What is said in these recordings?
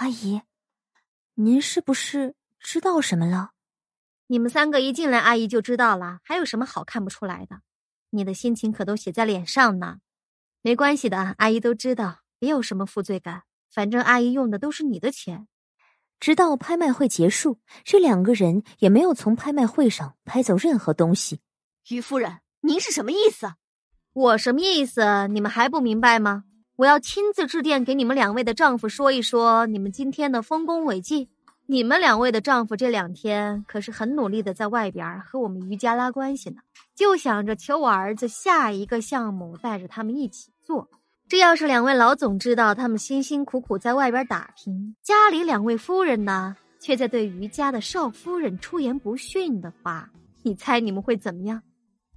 阿姨，您是不是知道什么了？你们三个一进来，阿姨就知道了，还有什么好看不出来的？你的心情可都写在脸上呢。没关系的，阿姨都知道，别有什么负罪感。反正阿姨用的都是你的钱。直到拍卖会结束，这两个人也没有从拍卖会上拍走任何东西。于夫人，您是什么意思？我什么意思？你们还不明白吗？我要亲自致电给你们两位的丈夫说一说你们今天的丰功伟绩。你们两位的丈夫这两天可是很努力的在外边和我们余家拉关系呢，就想着求我儿子下一个项目带着他们一起做。这要是两位老总知道他们辛辛苦苦在外边打拼，家里两位夫人呢却在对余家的少夫人出言不逊的话，你猜你们会怎么样？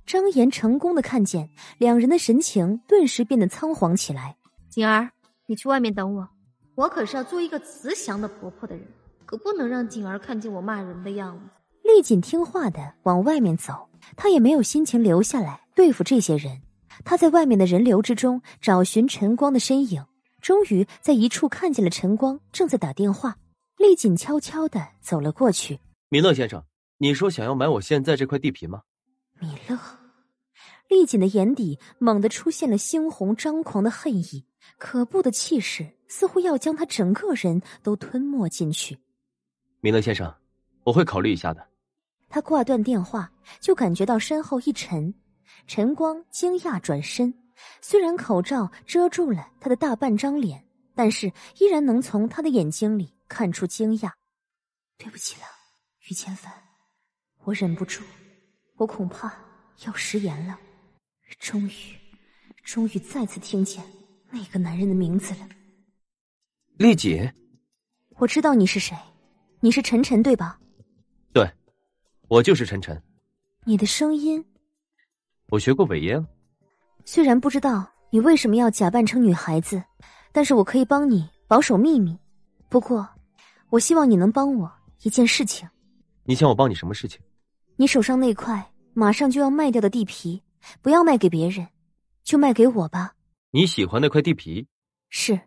张岩成功的看见两人的神情，顿时变得仓皇起来。锦儿，你去外面等我。我可是要做一个慈祥的婆婆的人，可不能让锦儿看见我骂人的样子。丽锦听话的往外面走，她也没有心情留下来对付这些人。她在外面的人流之中找寻晨光的身影，终于在一处看见了晨光正在打电话。丽锦悄悄的走了过去。米勒先生，你说想要买我现在这块地皮吗？米勒，丽锦的眼底猛地出现了猩红、张狂的恨意。可怖的气势似乎要将他整个人都吞没进去。米德先生，我会考虑一下的。他挂断电话，就感觉到身后一沉。晨光惊讶转身，虽然口罩遮住了他的大半张脸，但是依然能从他的眼睛里看出惊讶。对不起了，于千帆，我忍不住，我恐怕要食言了。终于，终于再次听见。那个男人的名字了，丽姐。我知道你是谁，你是晨晨对吧？对，我就是晨晨。你的声音，我学过尾音。虽然不知道你为什么要假扮成女孩子，但是我可以帮你保守秘密。不过，我希望你能帮我一件事情。你想我帮你什么事情？你手上那块马上就要卖掉的地皮，不要卖给别人，就卖给我吧。你喜欢那块地皮，是，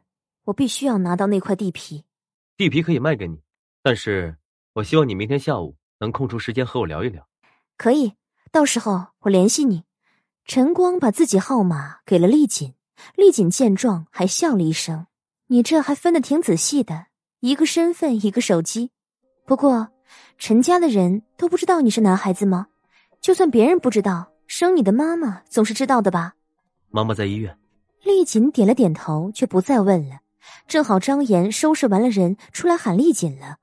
我必须要拿到那块地皮。地皮可以卖给你，但是我希望你明天下午能空出时间和我聊一聊。可以，到时候我联系你。陈光把自己号码给了丽锦，丽锦见状还笑了一声：“你这还分的挺仔细的，一个身份，一个手机。不过，陈家的人都不知道你是男孩子吗？就算别人不知道，生你的妈妈总是知道的吧？”妈妈在医院。丽锦点了点头，却不再问了。正好张岩收拾完了人，出来喊丽锦了。